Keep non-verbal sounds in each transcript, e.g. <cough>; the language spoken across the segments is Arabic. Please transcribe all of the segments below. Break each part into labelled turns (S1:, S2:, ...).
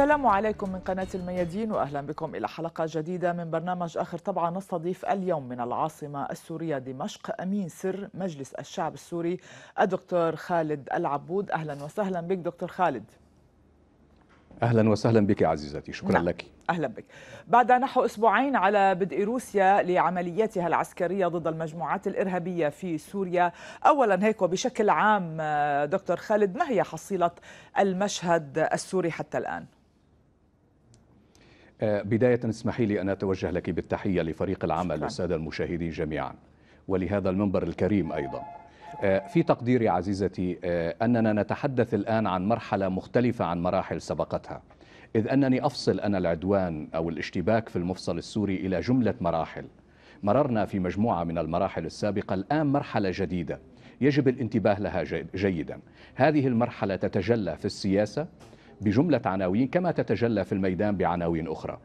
S1: السلام عليكم من قناة الميادين وأهلا بكم إلى حلقة جديدة من برنامج آخر طبعا نستضيف اليوم من العاصمة السورية دمشق أمين سر مجلس الشعب السوري الدكتور خالد العبود أهلا وسهلا بك دكتور خالد
S2: اهلا وسهلا بك عزيزتي شكرا نعم. لك
S1: اهلا بك بعد نحو اسبوعين على بدء روسيا لعملياتها العسكريه ضد المجموعات الارهابيه في سوريا اولا هيك وبشكل عام آه، دكتور خالد ما هي حصيله المشهد السوري حتى الان
S2: آه، بداية اسمحي لي أن أتوجه لك بالتحية لفريق العمل والسادة المشاهدين جميعا ولهذا المنبر الكريم أيضا آه، في تقديري عزيزتي آه، أننا نتحدث الآن عن مرحلة مختلفة عن مراحل سبقتها إذ أنني أفصل أنا العدوان أو الاشتباك في المفصل السوري إلى جملة مراحل مررنا في مجموعة من المراحل السابقة الآن مرحلة جديدة يجب الانتباه لها جيدا هذه المرحلة تتجلى في السياسة بجملة عناوين كما تتجلى في الميدان بعناوين أخرى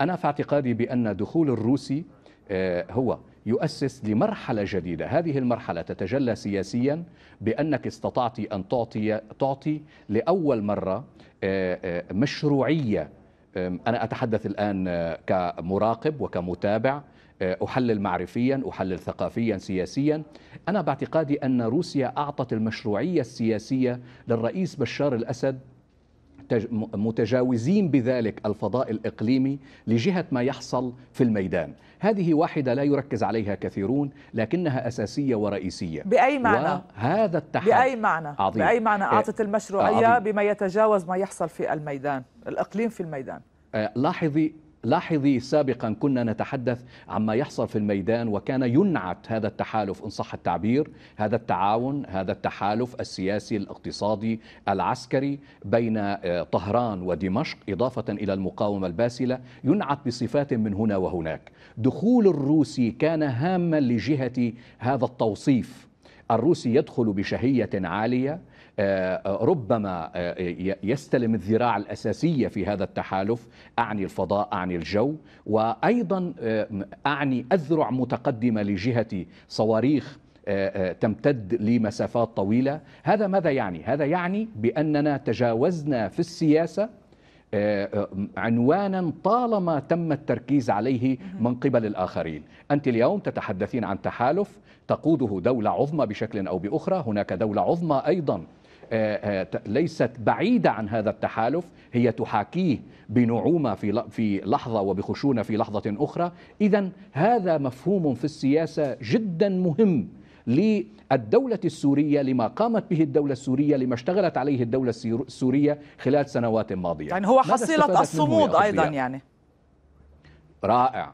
S2: أنا في اعتقادي بأن دخول الروسي آه، هو يؤسس لمرحلة جديدة هذه المرحلة تتجلى سياسيا بأنك استطعت أن تعطي, تعطي لأول مرة آه، آه، مشروعية أنا أتحدث الآن كمراقب وكمتابع أحلل معرفيا أحلل ثقافيا سياسيا أنا باعتقادي أن روسيا أعطت المشروعية السياسية للرئيس بشار الأسد متجاوزين بذلك الفضاء الإقليمي لجهة ما يحصل في الميدان هذه واحدة لا يركز عليها كثيرون لكنها أساسية ورئيسية بأي معنى؟ وهذا التحدي بأي معنى؟ عظيم. بأي معنى آه، أعطت المشروعية عظيم.
S1: بما يتجاوز ما يحصل في الميدان الإقليم في الميدان
S2: آه، لاحظي لاحظي سابقا كنا نتحدث عما يحصل في الميدان وكان ينعت هذا التحالف إن صح التعبير هذا التعاون هذا التحالف السياسي الاقتصادي العسكري بين آه، طهران ودمشق إضافة إلى المقاومة الباسلة ينعت بصفات من هنا وهناك دخول الروسي كان هاما لجهة هذا التوصيف الروسي يدخل بشهية عالية آه، آه، ربما آه، يستلم الذراع الأساسية في هذا التحالف أعني الفضاء أعني الجو وأيضا أعني أذرع متقدمة لجهة صواريخ تمتد لمسافات طويلة هذا ماذا يعني؟ هذا يعني بأننا تجاوزنا في السياسة عنوانا طالما تم التركيز عليه من قبل الآخرين أنت اليوم تتحدثين عن تحالف تقوده دولة عظمى بشكل أو بأخرى هناك دولة عظمى أيضا آه، آه، ليست بعيدة عن هذا التحالف هي تحاكيه بنعومة في لحظة وبخشونة في لحظة أخرى إذا هذا مفهوم في السياسة جدا مهم للدولة السورية لما قامت به الدولة السورية لما اشتغلت عليه الدولة السورية خلال سنوات ماضية يعني هو حصيلة الصمود أيضا يعني رائع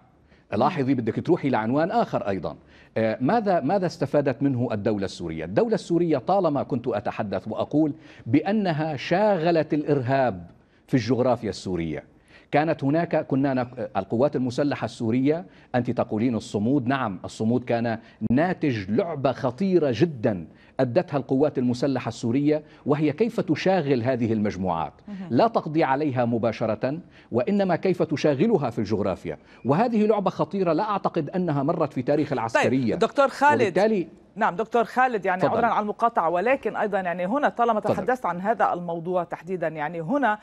S2: لاحظي بدك تروحي لعنوان آخر أيضا آه، ماذا ماذا استفادت منه الدولة السورية؟ الدولة السورية طالما كنت أتحدث وأقول بأنها شاغلت الإرهاب في الجغرافيا السورية كانت هناك كنا القوات المسلحة السورية أنت تقولين الصمود نعم الصمود كان ناتج لعبة خطيرة جدا أدتها القوات المسلحة السورية وهي كيف تشاغل هذه المجموعات لا تقضي عليها مباشرة وإنما كيف تشاغلها في الجغرافيا وهذه لعبة خطيرة لا أعتقد أنها مرت في تاريخ العسكرية طيب دكتور خالد
S1: نعم دكتور خالد يعني عذرا عن المقاطعة ولكن أيضا يعني هنا طالما تحدثت عن هذا الموضوع تحديدا يعني هنا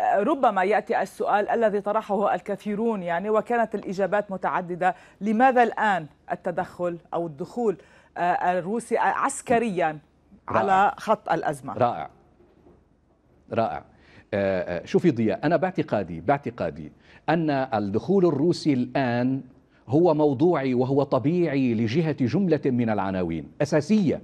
S1: ربما ياتي السؤال الذي طرحه الكثيرون يعني وكانت الاجابات متعدده لماذا الان التدخل او الدخول آه، الروسي عسكريا رائع. على خط الازمه رائع
S2: رائع آه، آه، شوفي ضياء انا باعتقادي باعتقادي ان الدخول الروسي الان هو موضوعي وهو طبيعي لجهه جمله من العناوين اساسيه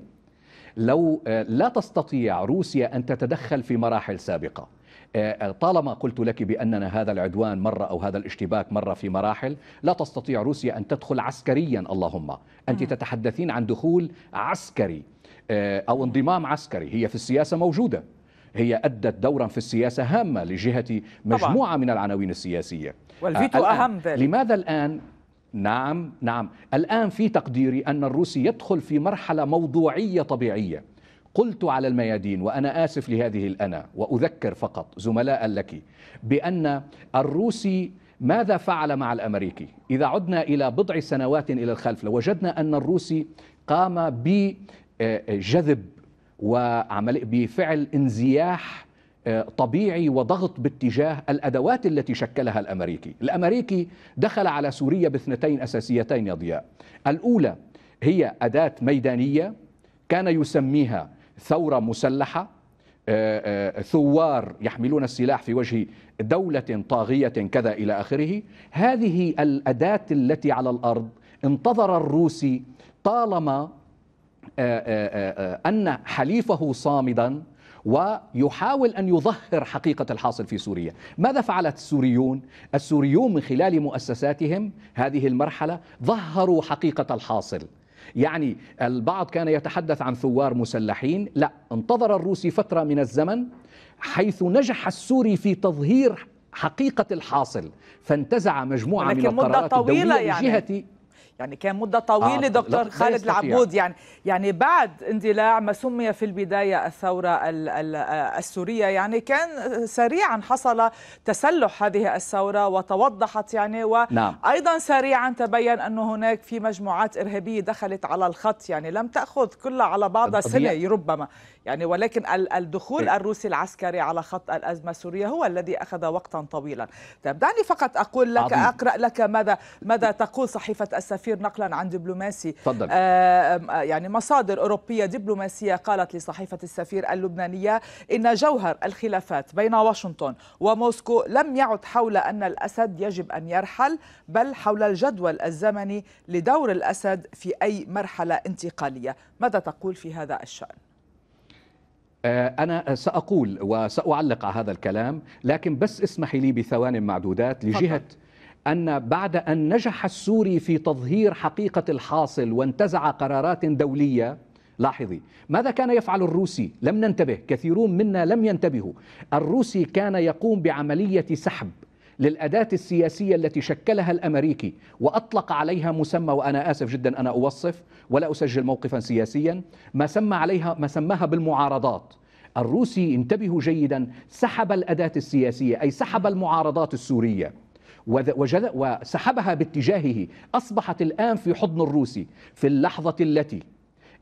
S2: لو لا تستطيع روسيا ان تتدخل في مراحل سابقه آه، آه، طالما قلت لك بأننا هذا العدوان مرة أو هذا الاشتباك مرة في مراحل لا تستطيع روسيا أن تدخل عسكريا اللهم أنت نعم. تتحدثين عن دخول عسكري آه، أو انضمام عسكري هي في السياسة موجودة هي أدت دورا في السياسة هامة لجهة مجموعة طبعا. من العناوين السياسية والفيتو أهم ذلك لماذا الآن نعم نعم الآن في تقديري أن الروسي يدخل في مرحلة موضوعية طبيعية قلت على الميادين وأنا آسف لهذه الأنا وأذكر فقط زملاء لك بأن الروسي ماذا فعل مع الأمريكي إذا عدنا إلى بضع سنوات إلى الخلف لوجدنا أن الروسي قام بجذب وعمل بفعل انزياح آه، طبيعي وضغط باتجاه الادوات التي شكلها الامريكي، الامريكي دخل على سوريا باثنتين اساسيتين يا ضياء، الاولى هي اداه ميدانيه كان يسميها ثورة مسلحة آه، آه، ثوار يحملون السلاح في وجه دولة طاغية كذا إلى آخره هذه الأداة التي على الأرض انتظر الروسي طالما آه، أن حليفه صامدا ويحاول أن يظهر حقيقة الحاصل في سوريا ماذا فعلت السوريون؟ السوريون من خلال مؤسساتهم هذه المرحلة ظهروا حقيقة الحاصل يعني البعض كان يتحدث عن ثوار مسلحين لا انتظر الروسي فترة من الزمن حيث نجح السوري في تظهير حقيقة الحاصل فانتزع مجموعة من القرارات الدولية يعني.
S1: يعني كان مدة طويلة آه دكتور خالد العبود يعني يعني بعد اندلاع ما سمي في البداية الثورة السورية يعني كان سريعا حصل تسلح هذه الثورة وتوضحت يعني نعم. وأيضا سريعا تبين أنه هناك في مجموعات إرهابية دخلت على الخط يعني لم تأخذ كلها على بعضها سنة ربما يعني ولكن الدخول إيه. الروسي العسكري على خط الأزمة السورية هو الذي أخذ وقتا طويلا دعني فقط أقول لك أقرأ لك ماذا ماذا تقول صحيفة السفير الأخير نقلا عن دبلوماسي فضل. آه، آه، يعني مصادر أوروبية دبلوماسية قالت لصحيفة السفير اللبنانية إن جوهر الخلافات بين واشنطن وموسكو لم يعد حول أن الأسد يجب أن يرحل بل حول الجدول الزمني لدور الأسد في أي مرحلة انتقالية ماذا تقول في هذا الشأن؟
S2: آه، أنا سأقول وسأعلق على هذا الكلام لكن بس اسمحي لي بثوان معدودات لجهة فضل. أن بعد أن نجح السوري في تظهير حقيقة الحاصل وانتزع قرارات دولية لاحظي ماذا كان يفعل الروسي لم ننتبه كثيرون منا لم ينتبهوا الروسي كان يقوم بعملية سحب للأداة السياسية التي شكلها الأمريكي وأطلق عليها مسمى وأنا آسف جدا أنا أوصف ولا أسجل موقفا سياسيا ما سمى عليها ما سماها بالمعارضات الروسي انتبهوا جيدا سحب الأداة السياسية أي سحب المعارضات السورية وسحبها باتجاهه أصبحت الآن في حضن الروسي في اللحظة التي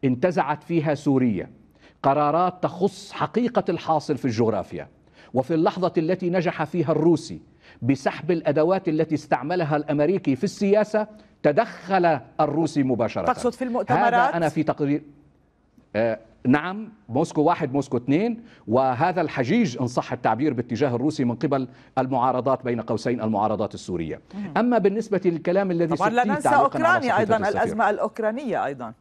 S2: انتزعت فيها سوريا قرارات تخص حقيقة الحاصل في الجغرافيا وفي اللحظة التي نجح فيها الروسي بسحب الأدوات التي استعملها الأمريكي في السياسة تدخل الروسي مباشرة تقصد
S1: في المؤتمرات؟ هذا أنا في
S2: تقرير آه، نعم موسكو واحد موسكو اثنين وهذا الحجيج إن صح التعبير باتجاه الروسي من قبل المعارضات بين قوسين المعارضات السورية أما بالنسبة للكلام الذي طبعا لا ننسى أوكرانيا أيضا الأزمة
S1: الأوكرانية أيضا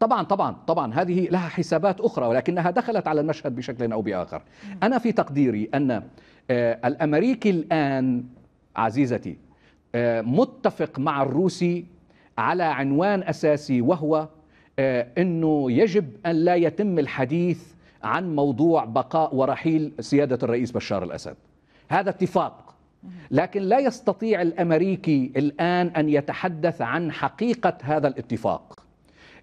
S2: طبعا طبعا طبعا هذه لها حسابات أخرى ولكنها دخلت على المشهد بشكل أو بآخر أنا في تقديري أن آه، الأمريكي الآن عزيزتي آه، متفق مع الروسي على عنوان أساسي وهو آه، أنه يجب أن لا يتم الحديث عن موضوع بقاء ورحيل سيادة الرئيس بشار الأسد هذا اتفاق لكن لا يستطيع الأمريكي الآن أن يتحدث عن حقيقة هذا الاتفاق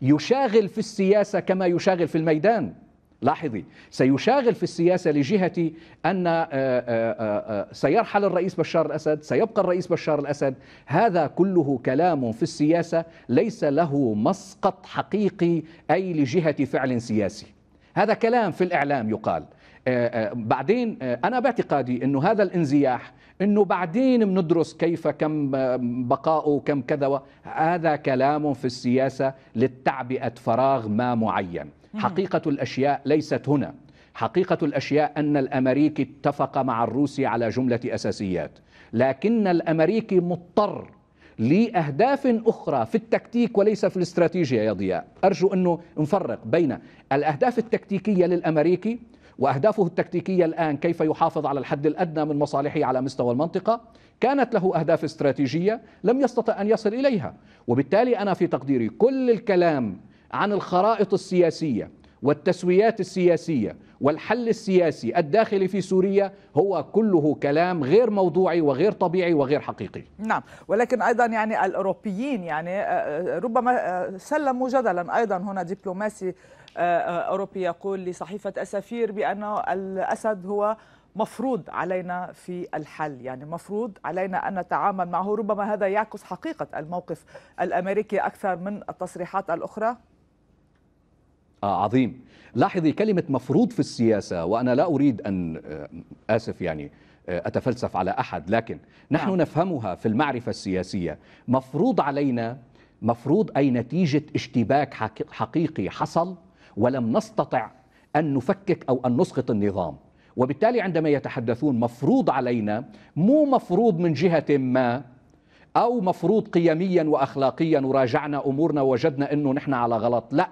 S2: يشاغل في السياسة كما يشاغل في الميدان لاحظي سيشاغل في السياسة لجهة أن آه، آه، آه، سيرحل الرئيس بشار الأسد سيبقى الرئيس بشار الأسد هذا كله كلام في السياسة ليس له مسقط حقيقي أي لجهة فعل سياسي هذا كلام في الإعلام يقال بعدين أنا باعتقادي أنه هذا الانزياح أنه بعدين بندرس كيف كم بقاؤه وكم كذا هذا كلام في السياسة للتعبئة فراغ ما معين حقيقة الأشياء ليست هنا حقيقة الأشياء أن الأمريكي اتفق مع الروسي على جملة أساسيات لكن الأمريكي مضطر لأهداف أخرى في التكتيك وليس في الاستراتيجية يا ضياء أرجو أنه نفرق بين الأهداف التكتيكية للأمريكي وأهدافه التكتيكية الآن كيف يحافظ على الحد الأدنى من مصالحه على مستوى المنطقة كانت له أهداف استراتيجية لم يستطع أن يصل إليها وبالتالي أنا في تقديري كل الكلام عن الخرائط السياسيه والتسويات السياسيه والحل السياسي الداخلي في سوريا هو كله كلام غير موضوعي وغير طبيعي وغير حقيقي
S1: نعم ولكن أيضا يعني الأوروبيين يعني آه، آه، ربما آه، سلموا جدلا أيضا هنا دبلوماسي أوروبي يقول لصحيفة أسافير بأن الأسد هو مفروض علينا في الحل يعني مفروض علينا أن نتعامل معه ربما هذا يعكس حقيقة الموقف الأمريكي أكثر من التصريحات الأخرى
S2: آه عظيم لاحظي كلمة مفروض في السياسة وأنا لا أريد أن آه، آسف يعني آه، أتفلسف على أحد لكن نحن نعم. نفهمها في المعرفة السياسية مفروض علينا مفروض أي نتيجة اشتباك حقيقي حصل ولم نستطع أن نفكك أو أن نسقط النظام وبالتالي عندما يتحدثون مفروض علينا مو مفروض من جهة ما أو مفروض قيميا وأخلاقيا وراجعنا أمورنا وجدنا أنه نحن على غلط لا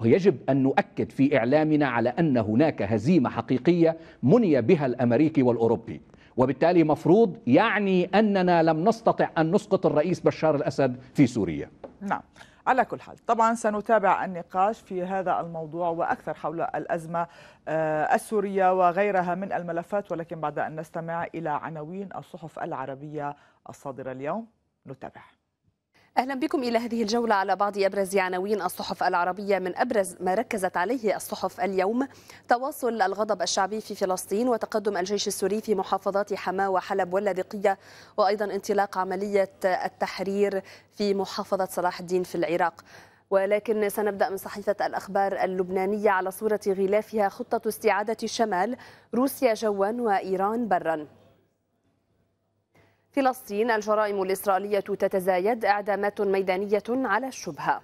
S2: ويجب أن نؤكد في إعلامنا على أن هناك هزيمة حقيقية مني بها الأمريكي والأوروبي وبالتالي مفروض يعني أننا لم نستطع أن نسقط الرئيس بشار الأسد في سوريا
S1: نعم على كل حال طبعا سنتابع النقاش في هذا الموضوع وأكثر حول الأزمة آه، السورية وغيرها من الملفات ولكن بعد أن نستمع إلى عناوين الصحف العربية الصادرة اليوم نتابع
S3: أهلا بكم إلى هذه الجولة على بعض أبرز عناوين الصحف العربية من أبرز ما ركزت عليه الصحف اليوم تواصل الغضب الشعبي في فلسطين وتقدم الجيش السوري في محافظات حماة وحلب واللاذقية وأيضا انطلاق عملية التحرير في محافظة صلاح الدين في العراق ولكن سنبدأ من صحيفة الأخبار اللبنانية على صورة غلافها خطة استعادة الشمال روسيا جوا وإيران برا فلسطين الجرائم الإسرائيلية تتزايد إعدامات ميدانية على الشبهة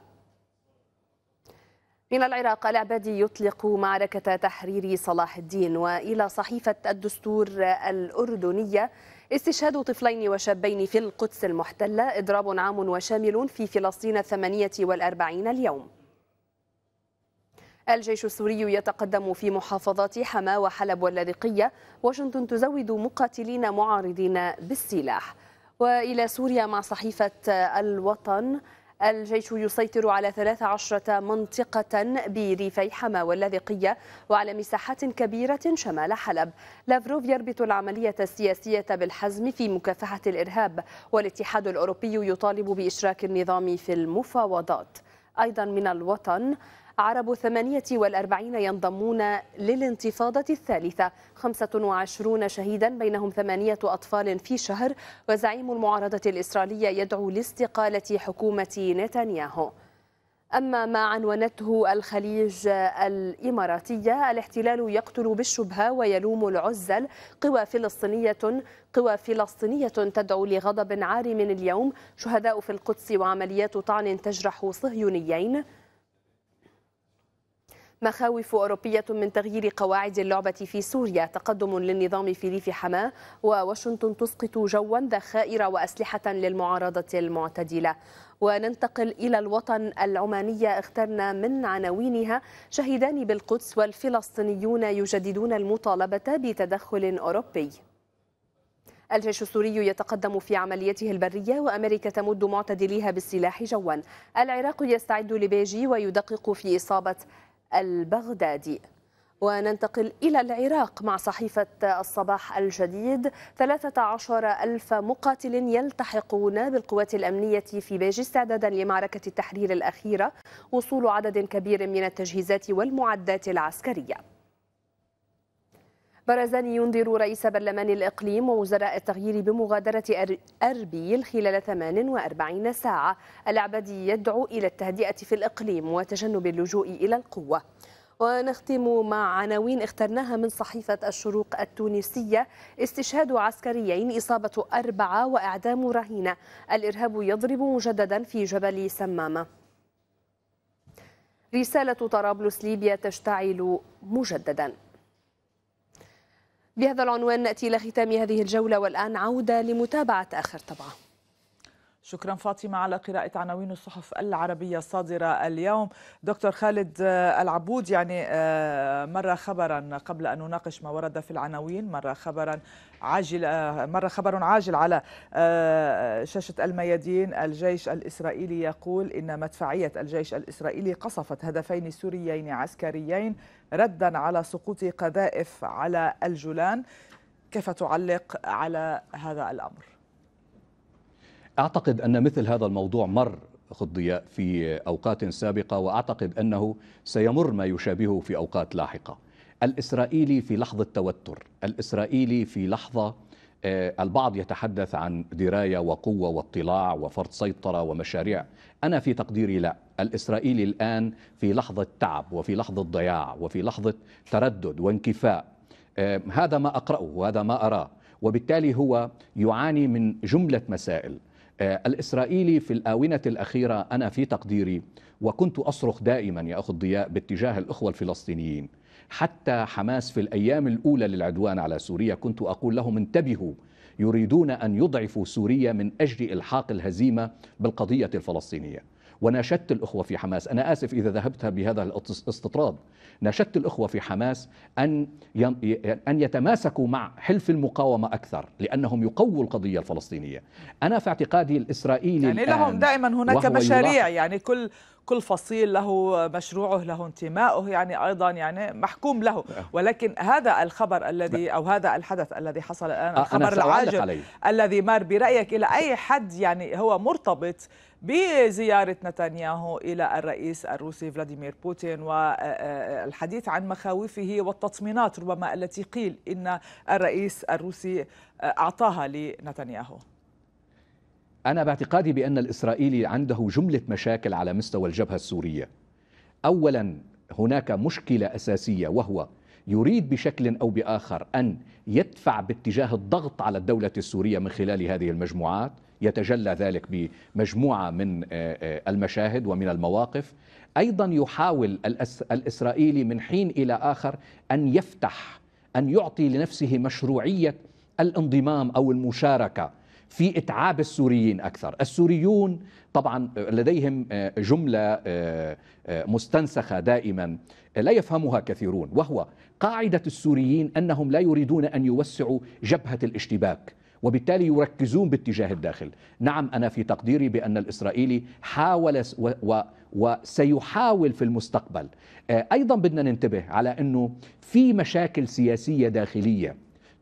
S3: من العراق العبادي يطلق معركة تحرير صلاح الدين وإلى صحيفة الدستور الأردنية استشهاد طفلين وشابين في القدس المحتلة إضراب عام وشامل في فلسطين الثمانية والأربعين اليوم الجيش السوري يتقدم في محافظات حما وحلب واللاذقية واشنطن تزود مقاتلين معارضين بالسلاح وإلى سوريا مع صحيفة الوطن الجيش يسيطر على 13 منطقة بريفي حما واللاذقية وعلى مساحات كبيرة شمال حلب لافروف يربط العملية السياسية بالحزم في مكافحة الإرهاب والاتحاد الأوروبي يطالب بإشراك النظام في المفاوضات أيضا من الوطن عرب 48 ينضمون للانتفاضة الثالثة 25 شهيدا بينهم ثمانية أطفال في شهر وزعيم المعارضة الإسرائيلية يدعو لاستقالة حكومة نتنياهو أما ما عنونته الخليج الإماراتية الاحتلال يقتل بالشبهة ويلوم العزل قوى فلسطينية قوى فلسطينية تدعو لغضب عارم اليوم شهداء في القدس وعمليات طعن تجرح صهيونيين مخاوف أوروبية من تغيير قواعد اللعبة في سوريا تقدم للنظام في ريف حماة وواشنطن تسقط جوا ذخائر وأسلحة للمعارضة المعتدلة وننتقل إلى الوطن العمانية اخترنا من عناوينها شهدان بالقدس والفلسطينيون يجددون المطالبة بتدخل أوروبي الجيش السوري يتقدم في عمليته البرية وأمريكا تمد معتدليها بالسلاح جوا العراق يستعد لبيجي ويدقق في إصابة البغدادي وننتقل إلى العراق مع صحيفة الصباح الجديد 13 ألف مقاتل يلتحقون بالقوات الأمنية في بيج استعدادا لمعركة التحرير الأخيرة وصول عدد كبير من التجهيزات والمعدات العسكرية برزاني ينذر رئيس برلمان الإقليم ووزراء التغيير بمغادرة أربيل خلال 48 ساعة العبدي يدعو إلى التهدئة في الإقليم وتجنب اللجوء إلى القوة ونختم مع عناوين اخترناها من صحيفة الشروق التونسية استشهاد عسكريين إصابة أربعة وإعدام رهينة الإرهاب يضرب مجددا في جبل سمامة رسالة طرابلس ليبيا تشتعل مجددا بهذا العنوان نأتي إلى ختام هذه الجولة والآن عودة لمتابعة آخر طبعه شكرا
S1: فاطمة على قراءة عناوين الصحف العربية الصادرة اليوم دكتور خالد آه، العبود يعني آه، مرة خبرا قبل أن نناقش ما ورد في العناوين مرة خبرا عاجل آه، مرة خبر عاجل على شاشة الميادين الجيش الإسرائيلي يقول إن مدفعية الجيش الإسرائيلي قصفت هدفين سوريين عسكريين ردا على سقوط قذائف على الجولان كيف تعلق على هذا الأمر؟
S2: أعتقد أن مثل هذا الموضوع مر خضياء في أوقات سابقة وأعتقد أنه سيمر ما يشابهه في أوقات لاحقة الإسرائيلي في لحظة توتر الإسرائيلي في لحظة آه، البعض يتحدث عن دراية وقوة واطلاع وفرض سيطرة ومشاريع أنا في تقديري لا الإسرائيلي الآن في لحظة تعب وفي لحظة ضياع وفي لحظة تردد وانكفاء آه، هذا ما أقرأه وهذا ما أراه وبالتالي هو يعاني من جملة مسائل آه، الإسرائيلي في الآونة الأخيرة أنا في تقديري وكنت أصرخ دائما يا أخو الضياء باتجاه الإخوة الفلسطينيين حتى حماس في الأيام الأولى للعدوان على سوريا كنت أقول لهم انتبهوا يريدون أن يضعفوا سوريا من أجل إلحاق الهزيمة بالقضية الفلسطينية وناشدت الأخوة في حماس أنا آسف إذا ذهبت بهذا الاستطراد ناشدت الإخوة في حماس أن أن يتماسكوا مع حلف المقاومة أكثر لأنهم يقووا القضية الفلسطينية أنا في اعتقادي الإسرائيلي يعني لهم دائما هناك مشاريع
S1: يعني كل كل فصيل له مشروعه له انتمائه يعني ايضا يعني محكوم له أه. ولكن هذا الخبر الذي او هذا الحدث الذي حصل الان أه، الخبر العاجل الذي مر برايك الى اي حد يعني هو مرتبط بزيارة نتنياهو إلى الرئيس الروسي فلاديمير بوتين والحديث عن مخاوفه والتطمينات ربما التي قيل إن الرئيس الروسي أعطاها لنتنياهو
S2: أنا باعتقادي بأن الإسرائيلي عنده جملة مشاكل على مستوى الجبهة السورية أولا هناك مشكلة أساسية وهو يريد بشكل أو بآخر أن يدفع باتجاه الضغط على الدولة السورية من خلال هذه المجموعات يتجلى ذلك بمجموعه من آه، آه، المشاهد ومن المواقف ايضا يحاول الاسرائيلي من حين الى اخر ان يفتح ان يعطي لنفسه مشروعيه الانضمام او المشاركه في اتعاب السوريين اكثر، السوريون طبعا لديهم آه، جمله مستنسخه دائما لا يفهمها كثيرون وهو قاعده السوريين انهم لا يريدون ان يوسعوا جبهه الاشتباك، وبالتالي يركزون باتجاه الداخل نعم أنا في تقديري بأن الإسرائيلي حاول و و وسيحاول في المستقبل آه، أيضا بدنا ننتبه على أنه في مشاكل سياسية داخلية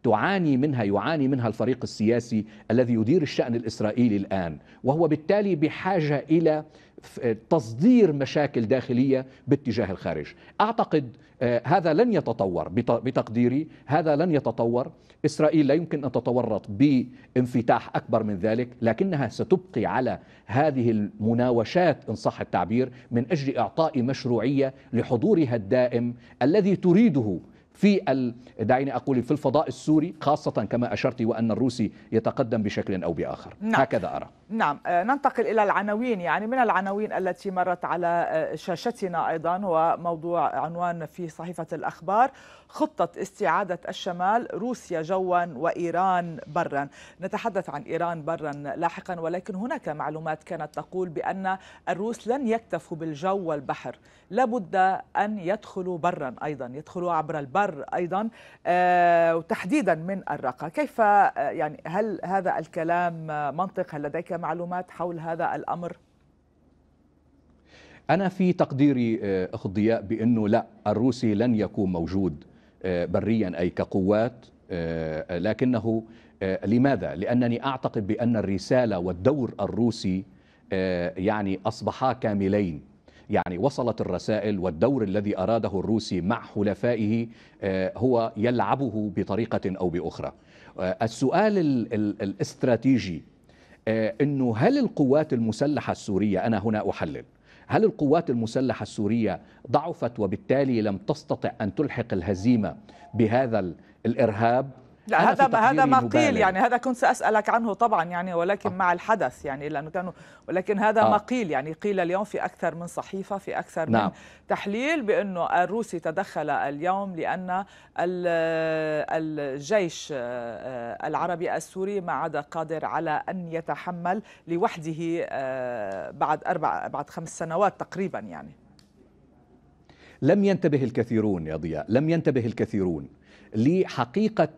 S2: تعاني منها يعاني منها الفريق السياسي الذي يدير الشأن الإسرائيلي الآن وهو بالتالي بحاجة إلى تصدير مشاكل داخلية باتجاه الخارج أعتقد آه، هذا لن يتطور بتقديري هذا لن يتطور إسرائيل لا يمكن أن تتورط بانفتاح أكبر من ذلك لكنها ستبقي على هذه المناوشات إن صح التعبير من أجل إعطاء مشروعية لحضورها الدائم الذي تريده في ال... دعيني اقول في الفضاء السوري خاصه كما اشرت وان الروسي يتقدم بشكل او باخر نعم. هكذا ارى
S1: نعم آه، ننتقل إلى العناوين يعني من العناوين التي مرت على آه، شاشتنا أيضا هو موضوع عنوان في صحيفة الأخبار خطة استعادة الشمال روسيا جوا وإيران برا نتحدث عن إيران برا لاحقا ولكن هناك معلومات كانت تقول بأن الروس لن يكتفوا بالجو والبحر لابد أن يدخلوا برا أيضا يدخلوا عبر البر أيضا آه، وتحديدا من الرقة كيف يعني هل هذا الكلام منطق هل لديك معلومات حول هذا الأمر؟
S2: أنا في تقديري آه، أخ ضياء بأنه لا الروسي لن يكون موجود آه، بريا أي كقوات آه، لكنه لماذا؟ لأنني أعتقد بأن الرسالة والدور الروسي يعني أصبحا كاملين يعني وصلت الرسائل والدور الذي أراده الروسي مع حلفائه هو يلعبه بطريقة أو بأخرى السؤال الاستراتيجي آه، انه هل القوات المسلحه السوريه انا هنا احلل هل القوات المسلحه السوريه ضعفت وبالتالي لم تستطع ان تلحق الهزيمه بهذا الارهاب لا هذا هذا ما قيل يعني
S1: هذا كنت ساسالك عنه طبعا يعني ولكن آه. مع الحدث يعني لانه كانوا ولكن هذا آه. ما قيل يعني قيل اليوم في اكثر من صحيفه في اكثر نعم. من تحليل بانه الروسي تدخل اليوم لان الجيش آه، العربي السوري ما عاد قادر على ان يتحمل لوحده آه، بعد اربع بعد خمس سنوات تقريبا يعني
S2: لم ينتبه الكثيرون يا ضياء لم ينتبه الكثيرون لحقيقه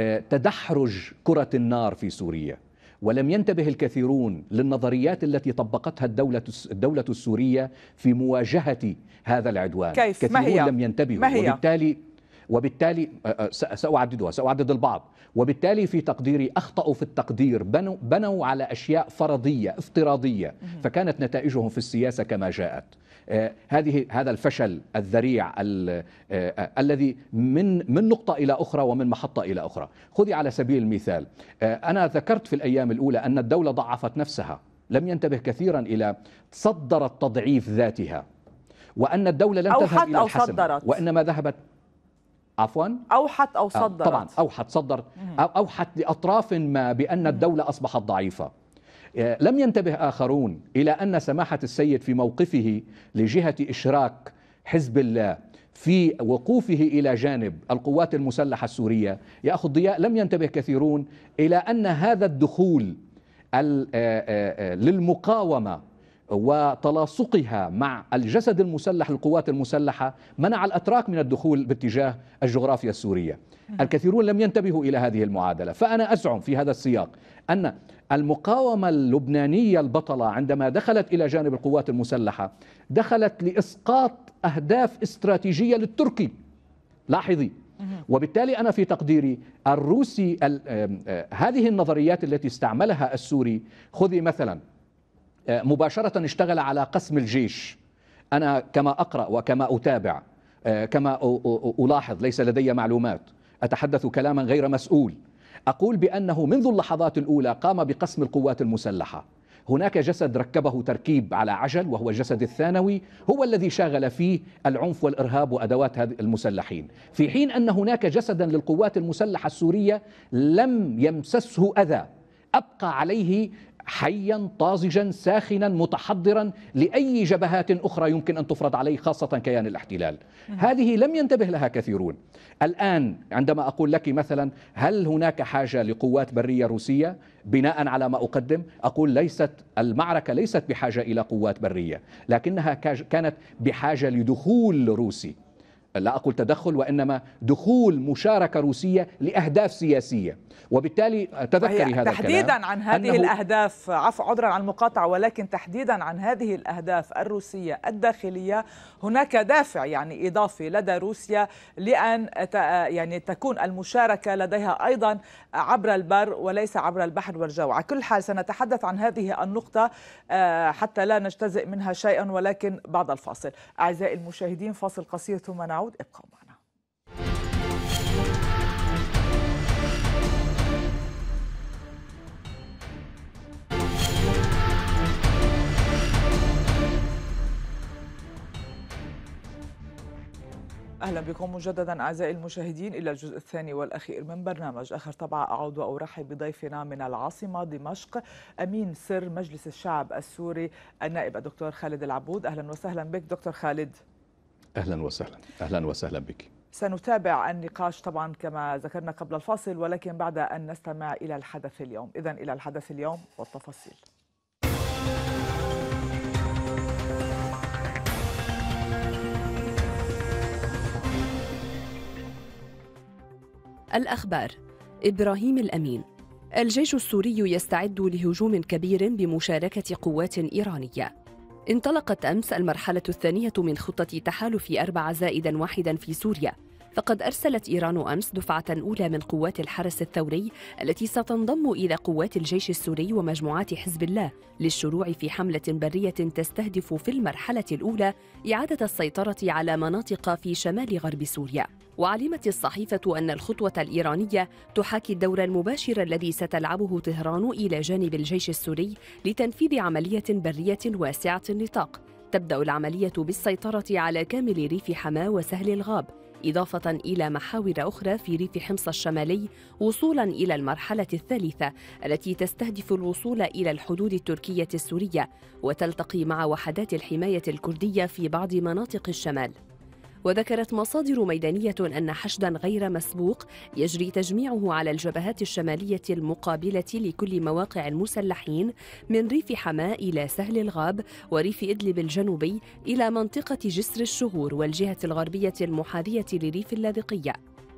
S2: آه، تدحرج كرة النار في سوريا ولم ينتبه الكثيرون للنظريات التي طبقتها الدولة الدولة السورية في مواجهة هذا العدوان كيف؟ كثيرون ما هي؟ لم ينتبهوا ما هي؟ وبالتالي وبالتالي سأعددها سأعدد البعض وبالتالي في تقديري أخطأوا في التقدير بنوا, بنوا على أشياء فرضية افتراضية فكانت نتائجهم في السياسة كما جاءت هذه هذا الفشل الذريع الذي من من نقطة إلى أخرى ومن محطة إلى أخرى خذي على سبيل المثال أنا ذكرت في الأيام الأولى أن الدولة ضعفت نفسها لم ينتبه كثيرا إلى صدرت تضعيف ذاتها وأن الدولة لم تذهب إلى الحسم وإنما ذهبت عفوا
S1: اوحت او آه، صدرت طبعا
S2: اوحت صدر او آه، اوحت لاطراف ما بان الدوله اصبحت ضعيفه آه، لم ينتبه اخرون الى ان سماحه السيد في موقفه لجهه اشراك حزب الله في وقوفه الى جانب القوات المسلحه السوريه يا اخو الضياء لم ينتبه كثيرون الى ان هذا الدخول للمقاومه وتلاصقها مع الجسد المسلح القوات المسلحة منع الأتراك من الدخول باتجاه الجغرافيا السورية الكثيرون لم ينتبهوا إلى هذه المعادلة فأنا أزعم في هذا السياق أن المقاومة اللبنانية البطلة عندما دخلت إلى جانب القوات المسلحة دخلت لإسقاط أهداف استراتيجية للتركي لاحظي وبالتالي أنا في تقديري الروسي هذه النظريات التي استعملها السوري خذي مثلا آه، مباشرة اشتغل على قسم الجيش أنا كما أقرأ وكما أتابع آه، كما ألاحظ ليس لدي معلومات أتحدث كلاما غير مسؤول أقول بأنه منذ اللحظات الأولى قام بقسم القوات المسلحة هناك جسد ركبه تركيب على عجل وهو الجسد الثانوي هو الذي شاغل فيه العنف والارهاب وادوات المسلحين في حين ان هناك جسدا للقوات المسلحه السوريه لم يمسسه اذى ابقى عليه حيا طازجا ساخنا متحضرا لاي جبهات اخرى يمكن ان تفرض عليه خاصه كيان الاحتلال. نعم. هذه لم ينتبه لها كثيرون. الان عندما اقول لك مثلا هل هناك حاجه لقوات بريه روسيه بناء على ما اقدم؟ اقول ليست المعركه ليست بحاجه الى قوات بريه، لكنها كانت بحاجه لدخول روسي. لا أقول تدخل وإنما دخول مشاركة روسية لأهداف سياسية وبالتالي تذكري هذا الكلام تحديدا عن هذه
S1: الأهداف عفوا عذرا عن المقاطعة ولكن تحديدا عن هذه الأهداف الروسية الداخلية هناك دافع يعني إضافي لدى روسيا لأن يعني تكون المشاركة لديها أيضا عبر البر وليس عبر البحر والجو على كل حال سنتحدث عن هذه النقطة آه، حتى لا نجتزئ منها شيئا ولكن بعد الفاصل أعزائي المشاهدين فاصل قصير ثم نعود نعود ابقوا معنا اهلا بكم مجددا اعزائي المشاهدين الى الجزء الثاني والاخير من برنامج اخر طبعا اعود وارحب بضيفنا من العاصمه دمشق امين سر مجلس الشعب السوري النائب الدكتور خالد العبود اهلا وسهلا بك دكتور خالد
S2: أهلا وسهلا أهلا وسهلا بك
S1: سنتابع النقاش طبعا كما ذكرنا قبل الفاصل ولكن بعد أن نستمع إلى الحدث اليوم إذا إلى الحدث اليوم والتفاصيل
S3: الأخبار إبراهيم الأمين الجيش السوري يستعد لهجوم كبير بمشاركة قوات إيرانية انطلقت أمس المرحلة الثانية من خطة تحالف أربعة زائدا واحدا في سوريا فقد أرسلت إيران أمس دفعة أولى من قوات الحرس الثوري التي ستنضم إلى قوات الجيش السوري ومجموعات حزب الله للشروع في حملة برية تستهدف في المرحلة الأولى إعادة السيطرة على مناطق في شمال غرب سوريا وعلمت الصحيفة أن الخطوة الإيرانية تحاكي الدور المباشر الذي ستلعبه طهران إلى جانب الجيش السوري لتنفيذ عملية برية واسعة النطاق تبدأ العملية بالسيطرة على كامل ريف حماه وسهل الغاب إضافة إلى محاور أخرى في ريف حمص الشمالي وصولا إلى المرحلة الثالثة التي تستهدف الوصول إلى الحدود التركية السورية وتلتقي مع وحدات الحماية الكردية في بعض مناطق الشمال وذكرت مصادر ميدانية أن حشدا غير مسبوق يجري تجميعه على الجبهات الشمالية المقابلة لكل مواقع المسلحين من ريف حماة إلى سهل الغاب وريف إدلب الجنوبي إلى منطقة جسر الشهور والجهة الغربية المحاذية لريف اللاذقية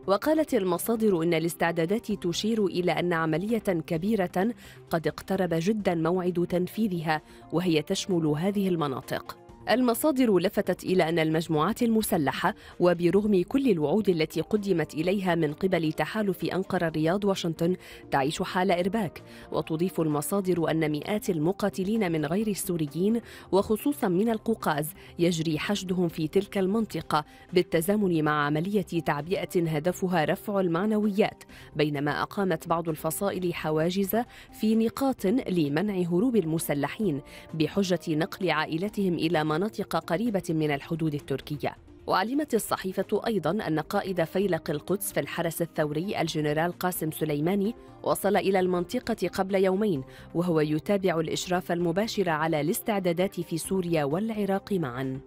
S3: وقالت المصادر ان الاستعدادات تشير الى ان عمليه كبيره قد اقترب جدا موعد تنفيذها وهي تشمل هذه المناطق المصادر لفتت إلى أن المجموعات المسلحة وبرغم كل الوعود التي قدمت إليها من قبل تحالف أنقرة الرياض واشنطن تعيش حال إرباك وتضيف المصادر أن مئات المقاتلين من غير السوريين وخصوصا من القوقاز يجري حشدهم في تلك المنطقة بالتزامن مع عملية تعبئة هدفها رفع المعنويات بينما أقامت بعض الفصائل حواجز في نقاط لمنع هروب المسلحين بحجة نقل عائلتهم إلى مناطق مناطق قريبة من الحدود التركية وعلمت الصحيفة أيضا أن قائد فيلق القدس في الحرس الثوري الجنرال قاسم سليماني وصل إلى المنطقة قبل يومين وهو يتابع الإشراف المباشر على الاستعدادات في سوريا والعراق معا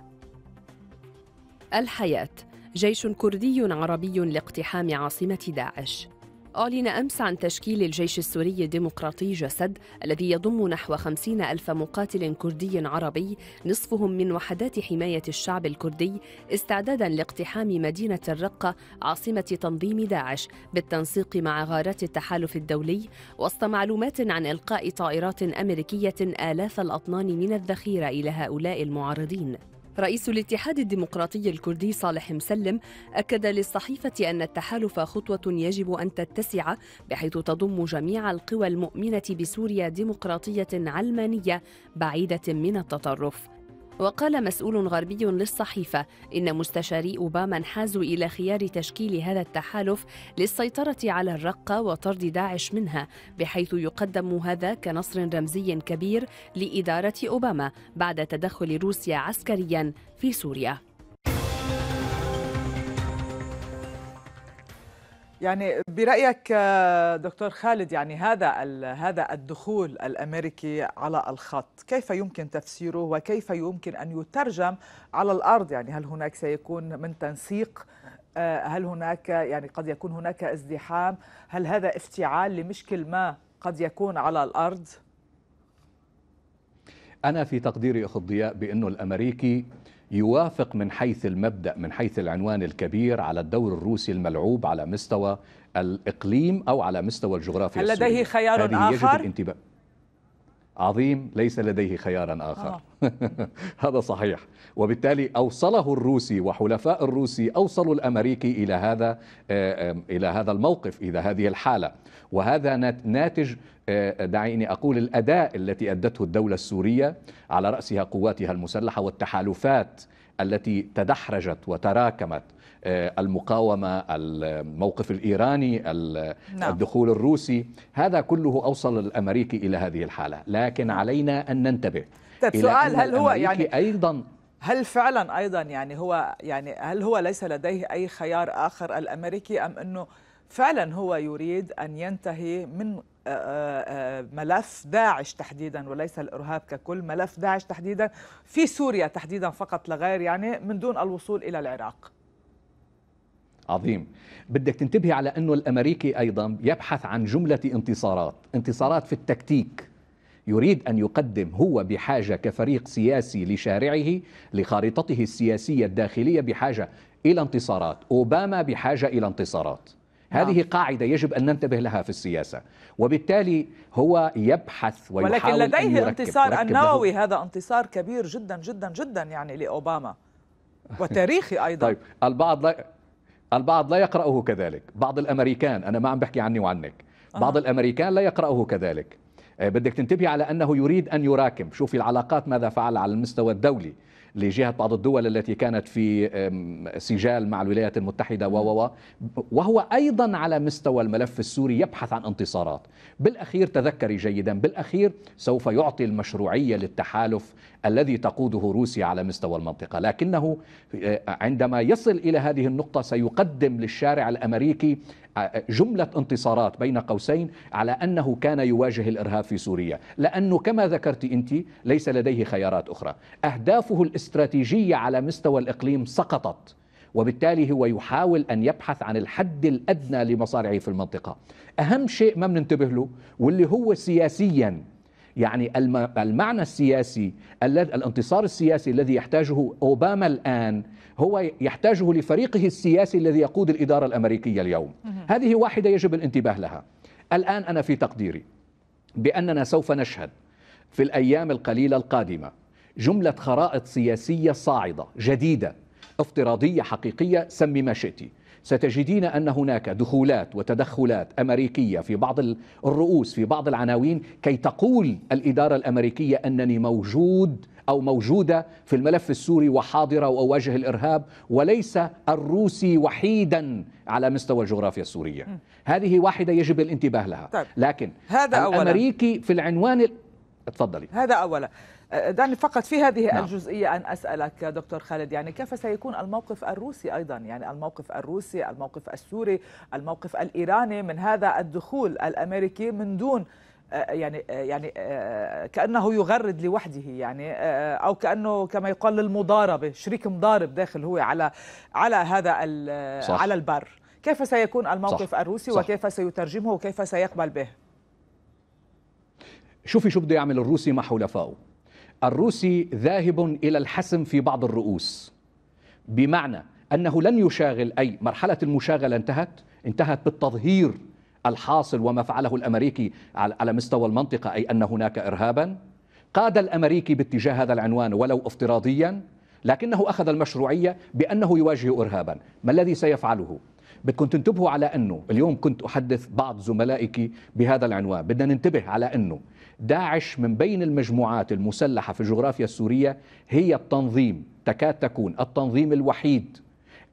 S3: الحياة جيش كردي عربي لاقتحام عاصمة داعش أعلن أمس عن تشكيل الجيش السوري الديمقراطي جسد الذي يضم نحو خمسين ألف مقاتل كردي عربي نصفهم من وحدات حماية الشعب الكردي استعدادا لاقتحام مدينة الرقة عاصمة تنظيم داعش بالتنسيق مع غارات التحالف الدولي وسط معلومات عن إلقاء طائرات أمريكية آلاف الأطنان من الذخيرة إلى هؤلاء المعارضين رئيس الاتحاد الديمقراطي الكردي صالح مسلم أكد للصحيفة أن التحالف خطوة يجب أن تتسع بحيث تضم جميع القوى المؤمنة بسوريا ديمقراطية علمانية بعيدة من التطرف وقال مسؤول غربي للصحيفة إن مستشاري أوباما انحازوا إلى خيار تشكيل هذا التحالف للسيطرة على الرقة وطرد داعش منها بحيث يقدم هذا كنصر رمزي كبير لإدارة أوباما بعد تدخل روسيا عسكريا في سوريا يعني برأيك آه، دكتور
S1: خالد يعني هذا هذا الدخول الأمريكي على الخط كيف يمكن تفسيره وكيف يمكن أن يترجم على الأرض يعني هل هناك سيكون من تنسيق آه، هل هناك يعني قد يكون هناك ازدحام هل هذا افتعال لمشكل ما قد يكون على الأرض؟ أنا
S2: في تقديري أخ الضياء بأنه الأمريكي يوافق من حيث المبدا من حيث العنوان الكبير على الدور الروسي الملعوب على مستوى الاقليم او على مستوى الجغرافيا هل لديه خيار اخر؟ يجب الانتباه عظيم ليس لديه خيارا آخر آه. <laughs> هذا صحيح وبالتالي أوصله الروسي وحلفاء الروسي أوصلوا الأمريكي إلى هذا آه، إلى هذا الموقف إلى هذه الحالة وهذا ناتج آه، دعيني أقول الأداء التي أدته الدولة السورية على رأسها قواتها المسلحة والتحالفات التي تدحرجت وتراكمت آه، المقاومة الموقف الإيراني نعم. الدخول الروسي هذا كله أوصل الأمريكي إلى هذه الحالة لكن نعم. علينا أن ننتبه طيب سؤال هل هو يعني أيضا
S1: هل فعلا أيضا يعني هو يعني هل هو ليس لديه أي خيار آخر الأمريكي أم أنه فعلا هو يريد أن ينتهي من آه، آه، ملف داعش تحديدا وليس الارهاب ككل ملف داعش تحديدا في سوريا تحديدا فقط لغير يعني من دون الوصول الى العراق
S2: عظيم بدك تنتبهي على أنه الأمريكي أيضا يبحث عن جملة انتصارات انتصارات في التكتيك يريد أن يقدم هو بحاجة كفريق سياسي لشارعه لخارطته السياسية الداخلية بحاجة إلى انتصارات أوباما بحاجة إلى انتصارات نعم. هذه نعم. قاعدة يجب أن ننتبه لها في السياسة وبالتالي هو يبحث ويحاول ولكن لديه أن يركب انتصار النووي
S1: هذا انتصار كبير جدا جدا جدا يعني لأوباما
S2: وتاريخي أيضا طيب البعض لا البعض لا يقرأه كذلك بعض الأمريكان أنا ما عم بحكي عني وعنك آه. بعض آه. الأمريكان لا يقرأه كذلك آه، بدك تنتبهي على أنه يريد أن يراكم شوفي العلاقات ماذا فعل على المستوى الدولي لجهة بعض الدول التي كانت في سجال مع الولايات المتحدة و وهو أيضا على مستوى الملف السوري يبحث عن انتصارات بالأخير تذكري جيدا بالأخير سوف يعطي المشروعية للتحالف الذي تقوده روسيا على مستوى المنطقة لكنه آه، عندما يصل إلى هذه النقطة سيقدم للشارع الأمريكي آه، جملة انتصارات بين قوسين على أنه كان يواجه الإرهاب في سوريا لأنه كما ذكرت أنت ليس لديه خيارات أخرى أهدافه الاستراتيجية على مستوى الإقليم سقطت وبالتالي هو يحاول أن يبحث عن الحد الأدنى لمصارعه في المنطقة أهم شيء ما بننتبه له واللي هو سياسياً يعني المعنى السياسي الانتصار السياسي الذي يحتاجه أوباما الآن هو يحتاجه لفريقه السياسي الذي يقود الإدارة الأمريكية اليوم هذه واحدة يجب الانتباه لها الآن أنا في تقديري بأننا سوف نشهد في الأيام القليلة القادمة جملة خرائط سياسية صاعدة جديدة افتراضية حقيقية سمي ما شئتي ستجدين أن هناك دخولات وتدخلات أمريكية في بعض الرؤوس في بعض العناوين كي تقول الإدارة الأمريكية أنني موجود أو موجودة في الملف السوري وحاضرة وأواجه الإرهاب وليس الروسي وحيدا على مستوى الجغرافيا السورية هذه واحدة يجب الانتباه لها طيب. لكن هذا الأمريكي أولا. في العنوان تفضلي
S1: هذا أولا أه، دعني فقط في هذه نعم. الجزئية أن أسألك دكتور خالد يعني كيف سيكون الموقف الروسي أيضا يعني الموقف الروسي الموقف السوري الموقف الإيراني من هذا الدخول الأمريكي من دون أه، يعني أه، يعني كانه يغرد لوحده يعني او كانه كما يقال للمضاربه شريك مضارب داخل هو على على هذا صح. على البر كيف سيكون الموقف صح. الروسي صح. وكيف سيترجمه وكيف سيقبل به
S2: شوفي شو بده يعمل الروسي مع حلفائه الروسي ذاهب إلى الحسم في بعض الرؤوس بمعنى أنه لن يشاغل أي مرحلة المشاغلة انتهت انتهت بالتظهير الحاصل وما فعله الأمريكي على مستوى المنطقة أي أن هناك إرهابا قاد الأمريكي باتجاه هذا العنوان ولو افتراضيا لكنه أخذ المشروعية بأنه يواجه إرهابا ما الذي سيفعله؟ بدكم تنتبهوا على أنه اليوم كنت أحدث بعض زملائك بهذا العنوان بدنا ننتبه على أنه داعش من بين المجموعات المسلحة في الجغرافيا السورية هي التنظيم تكاد تكون التنظيم الوحيد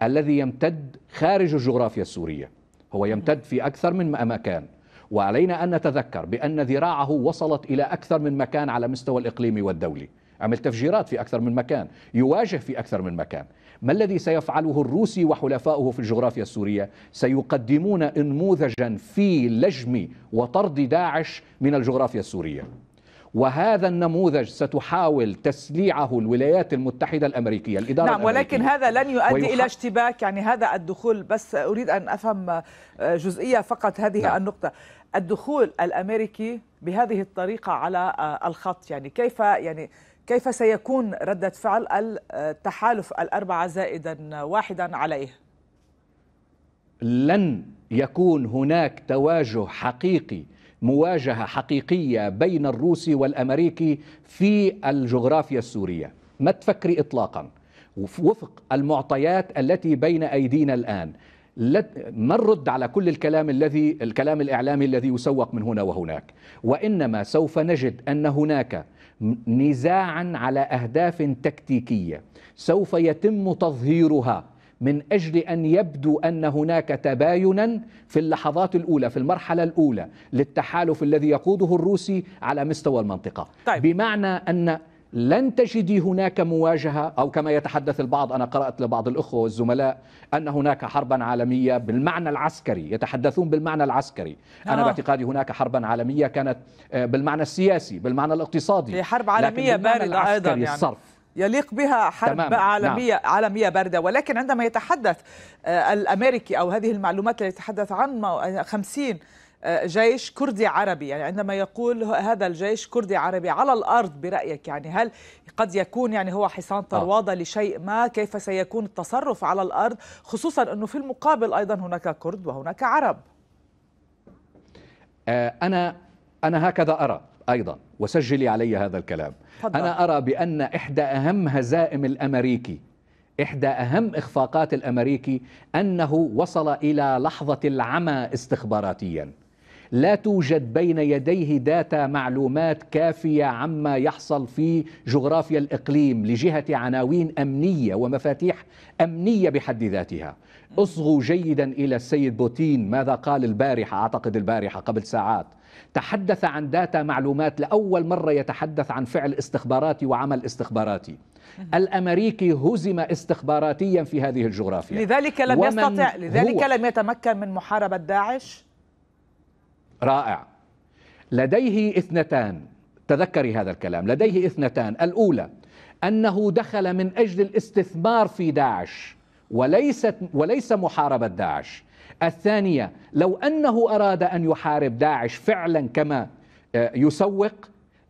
S2: الذي يمتد خارج الجغرافيا السورية هو يمتد في أكثر من مكان وعلينا أن نتذكر بأن ذراعه وصلت إلى أكثر من مكان على مستوى الإقليمي والدولي عمل تفجيرات في أكثر من مكان يواجه في أكثر من مكان ما الذي سيفعله الروسي وحلفائه في الجغرافيا السورية؟ سيقدمون انموذجا في لجم وطرد داعش من الجغرافيا السورية وهذا النموذج ستحاول تسليعه الولايات المتحدة الأمريكية الإدارة نعم ولكن هذا لن يؤدي إلى
S1: اشتباك يعني هذا الدخول بس أريد أن أفهم آه، جزئية فقط هذه نعم. النقطة الدخول الأمريكي بهذه الطريقة على آه، الخط يعني كيف يعني كيف سيكون ردة فعل التحالف الأربعة زائدا واحدا عليه؟
S2: لن يكون هناك تواجه حقيقي مواجهة حقيقية بين الروسي والأمريكي في الجغرافيا السورية ما تفكري إطلاقا وفق المعطيات التي بين أيدينا الآن ما الرد على كل الكلام الذي الكلام الإعلامي الذي يسوق من هنا وهناك وإنما سوف نجد أن هناك نزاعا على اهداف تكتيكيه سوف يتم تظهيرها من اجل ان يبدو ان هناك تباينا في اللحظات الاولى في المرحله الاولى للتحالف الذي يقوده الروسي على مستوى المنطقه طيب. بمعنى ان لن تجدي هناك مواجهه او كما يتحدث البعض انا قرات لبعض الاخوه والزملاء ان هناك حربا عالميه بالمعنى العسكري يتحدثون بالمعنى العسكري آه. انا باعتقادي هناك حربا عالميه كانت آه، بالمعنى السياسي بالمعنى الاقتصادي هي حرب عالميه بارده ايضا يعني الصرف
S1: يليق بها حرب تمام. عالمية نعم. عالمية باردة ولكن عندما يتحدث آه، الأمريكي أو هذه المعلومات التي يتحدث عن 50 جيش كردي عربي يعني عندما يقول هذا الجيش كردي عربي على الأرض برأيك يعني هل قد يكون يعني هو حصان آه. طروادة لشيء ما كيف سيكون التصرف على الأرض خصوصا أنه في المقابل أيضا هناك كرد وهناك عرب
S2: آه، أنا أنا هكذا أرى أيضا وسجلي علي هذا الكلام فضل. أنا أرى بأن إحدى أهم هزائم الأمريكي إحدى أهم إخفاقات الأمريكي أنه وصل إلى لحظة العمى استخباراتياً لا توجد بين يديه داتا معلومات كافية عما يحصل في جغرافيا الإقليم لجهة عناوين أمنية ومفاتيح أمنية بحد ذاتها اصغوا جيدا إلى السيد بوتين ماذا قال البارحة أعتقد البارحة قبل ساعات تحدث عن داتا معلومات لأول مرة يتحدث عن فعل استخباراتي وعمل استخباراتي الامريكي هزم استخباراتيا في هذه الجغرافيا
S1: لذلك لم يستطع لذلك لم يتمكن من محاربه داعش
S2: رائع لديه اثنتان تذكري هذا الكلام لديه اثنتان الأولى أنه دخل من أجل الاستثمار في داعش وليست وليس محاربة داعش الثانية لو أنه أراد أن يحارب داعش فعلا كما آه، يسوق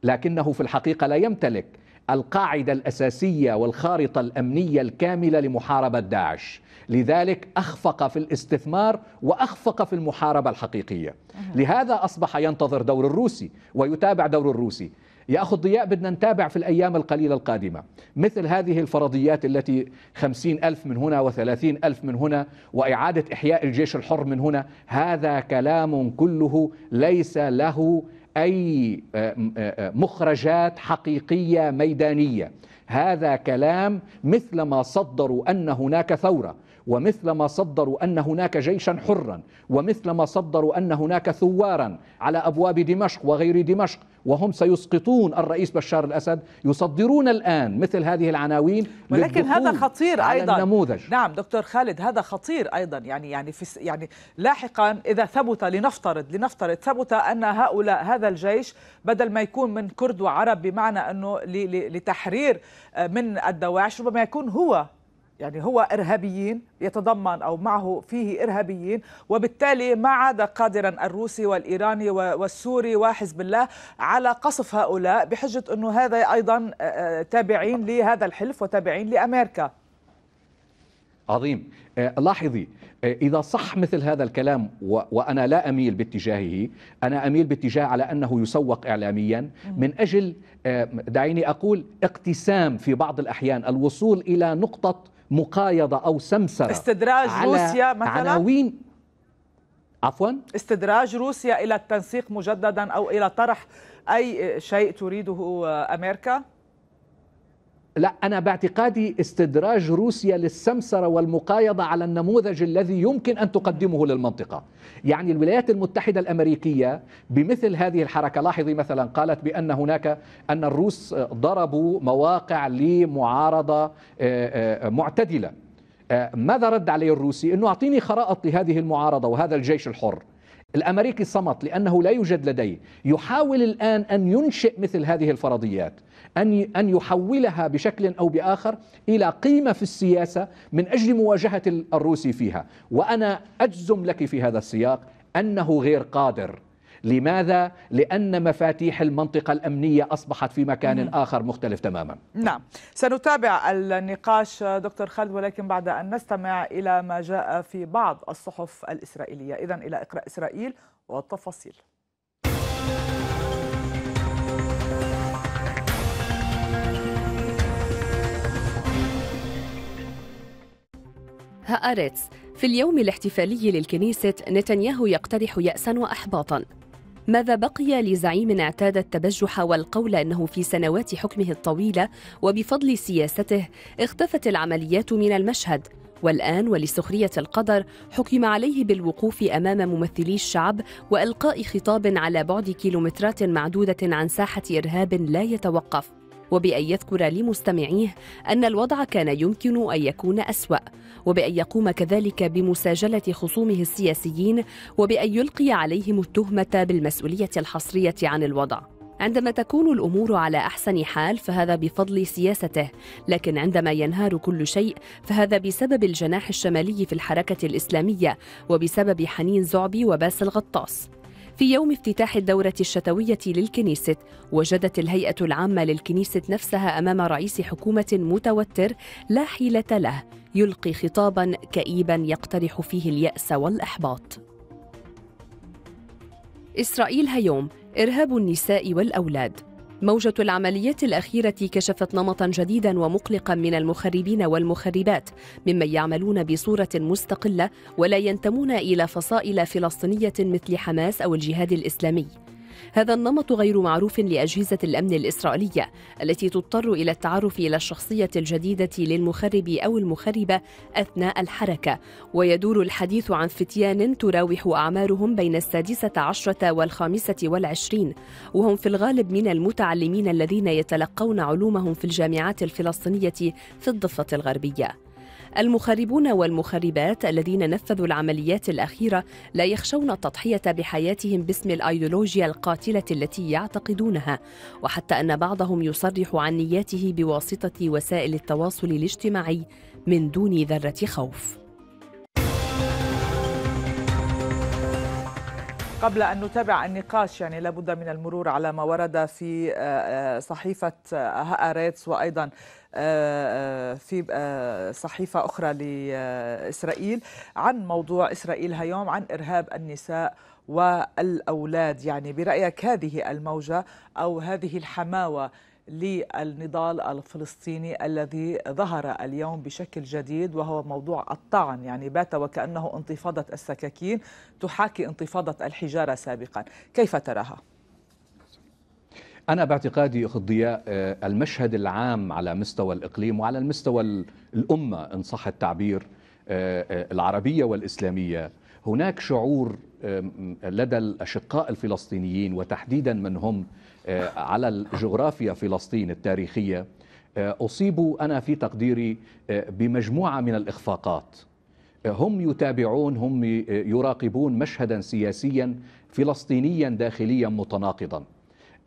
S2: لكنه في الحقيقة لا يمتلك القاعدة الأساسية والخارطة الأمنية الكاملة لمحاربة داعش لذلك أخفق في الاستثمار وأخفق في المحاربة الحقيقية لهذا أصبح ينتظر دور الروسي ويتابع دور الروسي يا أخو الضياء بدنا نتابع في الأيام القليلة القادمة مثل هذه الفرضيات التي خمسين ألف من هنا وثلاثين ألف من هنا وإعادة إحياء الجيش الحر من هنا هذا كلام كله ليس له أي آه، آه، آه، مخرجات حقيقية ميدانية هذا كلام مثل ما صدروا أن هناك ثورة ومثل ما صدروا أن هناك جيشا حرا ومثل ما صدروا أن هناك ثوارا على أبواب دمشق وغير دمشق وهم سيسقطون الرئيس بشار الأسد يصدرون الآن مثل هذه العناوين ولكن هذا خطير أيضا النموذج.
S1: نعم دكتور خالد هذا خطير أيضا يعني يعني في يعني لاحقا إذا ثبت لنفترض لنفترض ثبت أن هؤلاء هذا الجيش بدل ما يكون من كرد وعرب بمعنى أنه لتحرير آه، من الدواعش ربما يكون هو يعني هو إرهابيين يتضمن أو معه فيه إرهابيين وبالتالي ما عاد قادرا الروسي والإيراني والسوري وحزب الله على قصف هؤلاء بحجة أنه هذا أيضا آه، آه، تابعين لهذا الحلف وتابعين لأمريكا
S2: عظيم آه، لاحظي إذا صح مثل هذا الكلام وأنا لا أميل باتجاهه أنا أميل باتجاه على أنه يسوق إعلاميا من أجل دعيني أقول اقتسام في بعض الأحيان الوصول إلى نقطة مقايضة أو سمسرة استدراج على روسيا مثلا عناوين عفوا
S1: استدراج روسيا إلى التنسيق مجددا أو إلى طرح أي شيء تريده أمريكا
S2: لا أنا باعتقادي استدراج روسيا للسمسرة والمقايضة على النموذج الذي يمكن أن تقدمه للمنطقة يعني الولايات المتحدة الأمريكية بمثل هذه الحركة لاحظي مثلا قالت بأن هناك أن الروس ضربوا مواقع لمعارضة آه، آه، معتدلة آه، ماذا رد عليه الروسي؟ أنه أعطيني خرائط لهذه المعارضة وهذا الجيش الحر الامريكي صمت لانه لا يوجد لديه، يحاول الان ان ينشئ مثل هذه الفرضيات، أن أن يحولها بشكل أو بآخر إلى قيمة في السياسة من أجل مواجهة الروسي فيها وأنا أجزم لك في هذا السياق أنه غير قادر لماذا؟ لأن مفاتيح المنطقة الأمنية أصبحت في مكان آخر مختلف تماما
S1: نعم سنتابع النقاش دكتور خالد ولكن بعد أن نستمع إلى ما جاء في بعض الصحف الإسرائيلية إذا إلى إقرأ إسرائيل والتفاصيل
S3: هآريتس في اليوم الاحتفالي للكنيسة نتنياهو يقترح يأسا وأحباطا ماذا بقي لزعيم اعتاد التبجح والقول انه في سنوات حكمه الطويله وبفضل سياسته اختفت العمليات من المشهد والان ولسخريه القدر حكم عليه بالوقوف امام ممثلي الشعب والقاء خطاب على بعد كيلومترات معدوده عن ساحه ارهاب لا يتوقف وبان يذكر لمستمعيه ان الوضع كان يمكن ان يكون اسوا وبأن يقوم كذلك بمساجلة خصومه السياسيين وبأن يلقي عليهم التهمة بالمسؤولية الحصرية عن الوضع عندما تكون الامور على احسن حال فهذا بفضل سياسته لكن عندما ينهار كل شيء فهذا بسبب الجناح الشمالي في الحركه الاسلاميه وبسبب حنين زعبي وباسل غطاس في يوم افتتاح الدورة الشتوية للكنيسة وجدت الهيئة العامة للكنيسة نفسها أمام رئيس حكومة متوتر لا حيلة له يلقي خطابا كئيبا يقترح فيه اليأس والإحباط إسرائيل هيوم إرهاب النساء والأولاد موجة العمليات الأخيرة كشفت نمطا جديدا ومقلقا من المخربين والمخربات ممن يعملون بصورة مستقلة ولا ينتمون إلى فصائل فلسطينية مثل حماس أو الجهاد الإسلامي هذا النمط غير معروف لأجهزة الأمن الإسرائيلية التي تضطر إلى التعرف إلى الشخصية الجديدة للمخرب أو المخربة أثناء الحركة ويدور الحديث عن فتيان تراوح أعمارهم بين السادسة عشرة والخامسة والعشرين وهم في الغالب من المتعلمين الذين يتلقون علومهم في الجامعات الفلسطينية في الضفة الغربية المخربون والمخربات الذين نفذوا العمليات الأخيرة لا يخشون التضحية بحياتهم باسم الأيديولوجيا القاتلة التي يعتقدونها وحتى أن بعضهم يصرح عن نياته بواسطة وسائل التواصل الاجتماعي من دون ذرة خوف قبل أن نتابع
S1: النقاش يعني لابد من المرور على ما ورد في آه، آه، صحيفة آه، هآريتس وأيضا آه، آه، في آه، صحيفة أخرى لإسرائيل عن موضوع إسرائيل هيوم عن إرهاب النساء والأولاد يعني برأيك هذه الموجة أو هذه الحماوة للنضال الفلسطيني الذي ظهر اليوم بشكل جديد وهو موضوع الطعن يعني بات وكأنه انتفاضة السكاكين تحاكي انتفاضة الحجارة سابقا كيف تراها؟
S2: أنا باعتقادي أخ ضياء آه، المشهد العام على مستوى الإقليم وعلى المستوى الأمة إن صح التعبير آه، آه، العربية والإسلامية هناك شعور لدى الأشقاء الفلسطينيين وتحديدا من هم على الجغرافيا فلسطين التاريخية أصيبوا أنا في تقديري بمجموعة من الإخفاقات هم يتابعون هم يراقبون مشهدا سياسيا فلسطينيا داخليا متناقضا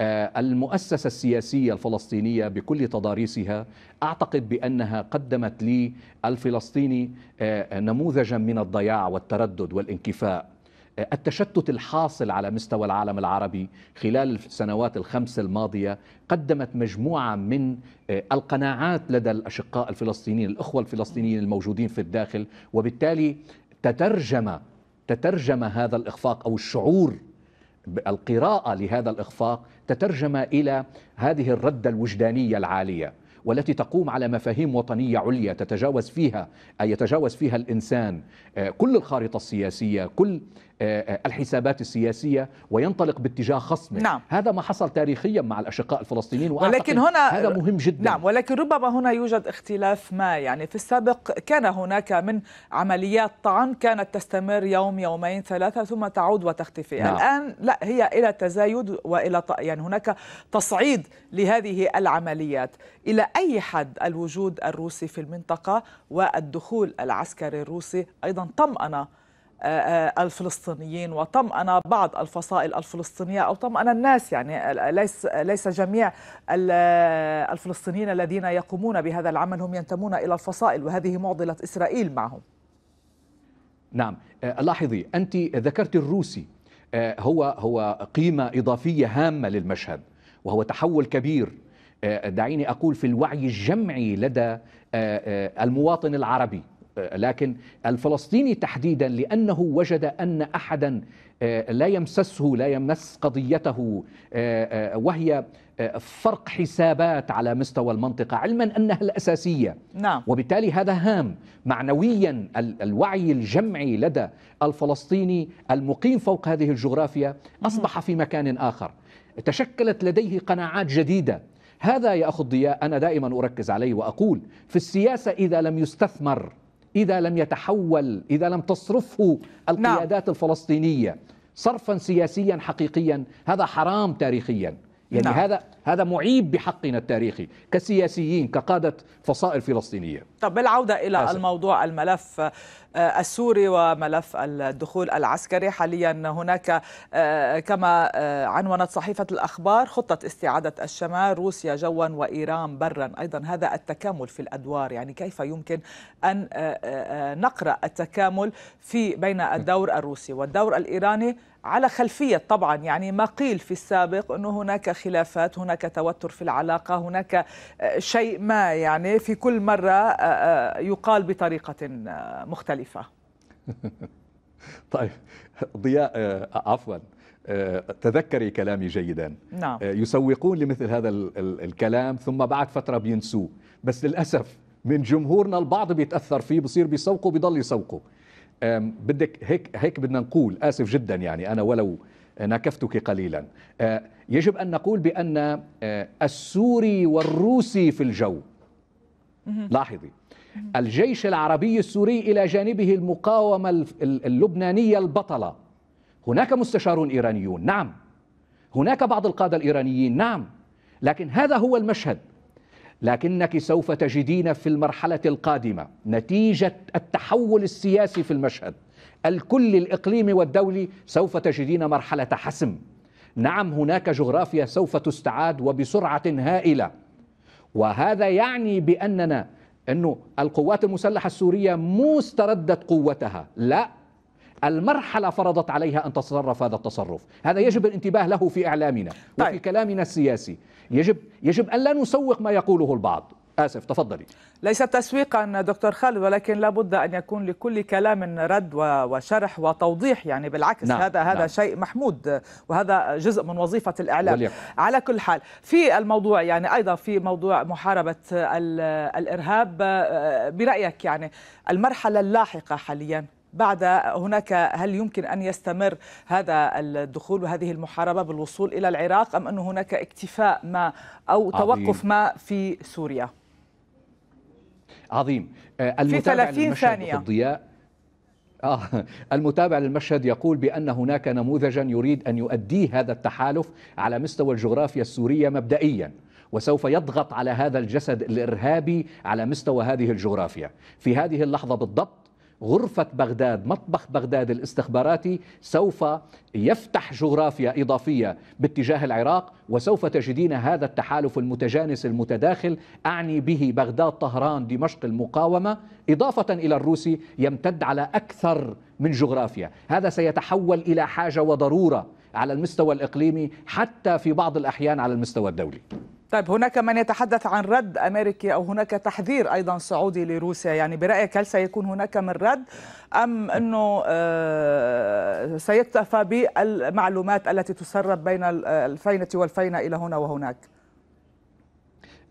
S2: آه، المؤسسة السياسية الفلسطينية بكل تضاريسها أعتقد بأنها قدمت لي الفلسطيني آه، نموذجا من الضياع والتردد والانكفاء آه، التشتت الحاصل على مستوى العالم العربي خلال السنوات الخمس الماضية قدمت مجموعة من القناعات لدى الأشقاء الفلسطينيين الأخوة الفلسطينيين الموجودين في الداخل وبالتالي تترجم تترجم هذا الإخفاق أو الشعور القراءة لهذا الإخفاق تترجم إلى هذه الردة الوجدانية العالية والتي تقوم على مفاهيم وطنية عليا تتجاوز فيها أي يتجاوز فيها الإنسان آه، كل الخارطة السياسية كل آه، آه، الحسابات السياسية وينطلق باتجاه خصمه نعم. هذا ما حصل تاريخيا مع الأشقاء الفلسطينيين ولكن هنا هذا مهم
S1: جدا نعم ولكن ربما هنا يوجد اختلاف ما يعني في السابق كان هناك من عمليات طعن كانت تستمر يوم يومين ثلاثة ثم تعود وتختفي نعم. الآن لا هي إلى تزايد وإلى ط... يعني هناك تصعيد لهذه العمليات إلى أي حد الوجود الروسي في المنطقة والدخول العسكري الروسي أيضا طمأنة آه، آه، الفلسطينيين وطمأن بعض الفصائل الفلسطينية أو طمأن الناس يعني آه، ليس ليس جميع الفلسطينيين الذين يقومون بهذا العمل هم ينتمون إلى الفصائل وهذه معضلة إسرائيل معهم
S2: نعم لاحظي أنت ذكرت الروسي هو هو قيمة إضافية هامة للمشهد وهو تحول كبير دعيني أقول في الوعي الجمعي لدى المواطن العربي لكن الفلسطيني تحديدا لانه وجد ان احدا آه، لا يمسسه لا يمس قضيته آه، آه، وهي فرق حسابات على مستوى المنطقة علما أنها الأساسية نعم. وبالتالي هذا هام معنويا الوعي الجمعي لدى الفلسطيني المقيم فوق هذه الجغرافيا أصبح في مكان آخر تشكلت لديه قناعات جديدة هذا يا أخو الضياء أنا دائما أركز عليه وأقول في السياسة إذا لم يستثمر إذا لم يتحول إذا لم تصرفه نعم. القيادات نعم. الفلسطينية صرفا سياسيا حقيقيا هذا حرام تاريخيا يعني نعم. هذا هذا معيب بحقنا التاريخي كسياسيين كقادة فصائل فلسطينية
S1: طب بالعودة إلى أسف. الموضوع الملف آه، السوري وملف الدخول العسكري حاليا هناك آه، كما آه، عنونت صحيفة الأخبار خطة استعادة الشمال روسيا جوا وإيران برا أيضا هذا التكامل في الأدوار يعني كيف يمكن أن نقرأ التكامل في بين الدور الروسي والدور الإيراني على خلفية طبعا يعني ما قيل في السابق أنه هناك خلافات هناك توتر في العلاقة هناك شيء ما يعني في كل مرة يقال بطريقة مختلفة مختلفة <laughs>
S2: طيب ضياء آه، عفوا آه، تذكري كلامي جيدا نعم. آه، يسوقون لمثل هذا الكلام ثم بعد فترة بينسوه بس للأسف من جمهورنا البعض بيتأثر فيه بصير بيسوقه بيضل يسوقه بدك هيك هيك بدنا نقول آسف جدا يعني أنا ولو ناكفتك قليلا يجب أن نقول بأن السوري والروسي في الجو لاحظي الجيش العربي السوري إلى جانبه المقاومة اللبنانية البطلة هناك مستشارون إيرانيون نعم هناك بعض القادة الإيرانيين نعم لكن هذا هو المشهد لكنك سوف تجدين في المرحلة القادمة نتيجة التحول السياسي في المشهد الكل الإقليمي والدولي سوف تجدين مرحلة حسم نعم هناك جغرافيا سوف تستعاد وبسرعة هائلة وهذا يعني بأننا أنه القوات المسلحة السورية مو استردت قوتها لا المرحلة فرضت عليها أن تتصرف هذا التصرف هذا يجب الانتباه له في إعلامنا وفي طيب. كلامنا السياسي يجب, يجب أن لا نسوق ما يقوله البعض
S1: آسف تفضلي ليس تسويقا دكتور خالد ولكن لابد أن يكون لكل كلام رد وشرح وتوضيح يعني بالعكس نعم هذا نعم. هذا شيء محمود وهذا جزء من وظيفة الإعلام وليكن. على كل حال في الموضوع يعني أيضا في موضوع محاربة الإرهاب آه، برأيك يعني المرحلة اللاحقة حاليا بعد هناك هل يمكن ان يستمر هذا الدخول وهذه المحاربه بالوصول الى العراق ام ان هناك اكتفاء ما او عظيم. توقف ما في سوريا؟
S2: عظيم آه، المتابع في 30 ثانية الضياء آه <laughs> المتابع للمشهد يقول بأن هناك نموذجا يريد أن يؤديه هذا التحالف على مستوى الجغرافيا السورية مبدئيا وسوف يضغط على هذا الجسد الإرهابي على مستوى هذه الجغرافيا في هذه اللحظة بالضبط غرفة بغداد مطبخ بغداد الاستخباراتي سوف يفتح جغرافيا إضافية باتجاه العراق وسوف تجدين هذا التحالف المتجانس المتداخل أعني به بغداد طهران دمشق المقاومة إضافة إلى الروسي يمتد على أكثر من جغرافيا هذا سيتحول إلى حاجة وضرورة على المستوى الإقليمي حتى في بعض الأحيان على المستوى الدولي
S1: طيب هناك من يتحدث عن رد امريكي او هناك تحذير ايضا سعودي لروسيا يعني برايك هل سيكون هناك من رد ام انه آه، سيكتفى بالمعلومات التي تسرب بين آه، الفينه والفينه الى هنا وهناك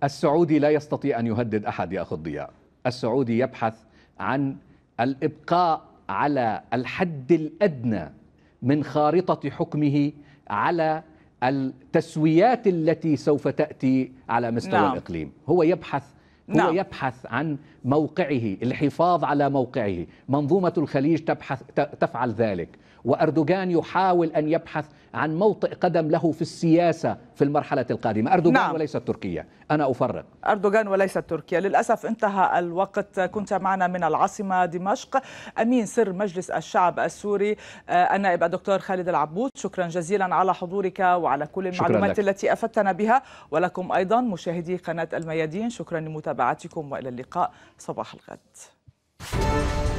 S2: السعودي لا يستطيع ان يهدد احد يا اخ الضياء السعودي يبحث عن الابقاء على الحد الادنى من خارطه حكمه على التسويات التي سوف تأتي على مستوى نعم. الإقليم هو يبحث هو نعم. يبحث عن موقعه الحفاظ على موقعه منظومة الخليج تبحث تفعل ذلك وأردوغان يحاول أن يبحث عن موطئ قدم له في السياسة في المرحلة القادمة أردوغان نعم. وليس تركيا أنا أفرق
S1: أردوغان وليس تركيا للأسف انتهى الوقت كنت معنا من العاصمة دمشق أمين سر مجلس الشعب السوري آه، النائب الدكتور خالد العبود شكرا جزيلا على حضورك وعلى كل المعلومات التي أفدتنا بها ولكم أيضا مشاهدي قناة الميادين شكرا لمتابعتكم وإلى اللقاء صباح الغد